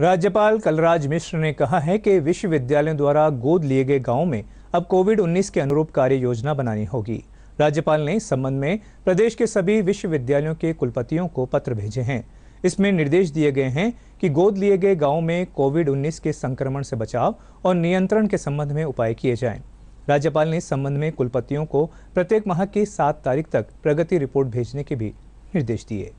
राज्यपाल कलराज मिश्र ने कहा है कि विश्वविद्यालयों द्वारा गोद लिए गए गाँव में अब कोविड 19 के अनुरूप कार्य योजना बनानी होगी राज्यपाल ने इस संबंध में प्रदेश के सभी विश्वविद्यालयों के कुलपतियों को पत्र भेजे हैं इसमें निर्देश दिए गए हैं कि गोद लिए गए गाँव में कोविड 19 के संक्रमण से बचाव और नियंत्रण के संबंध में उपाय किए जाएं। राज्यपाल ने इस संबंध में कुलपतियों को प्रत्येक माह की सात तारीख तक प्रगति रिपोर्ट भेजने के भी निर्देश दिए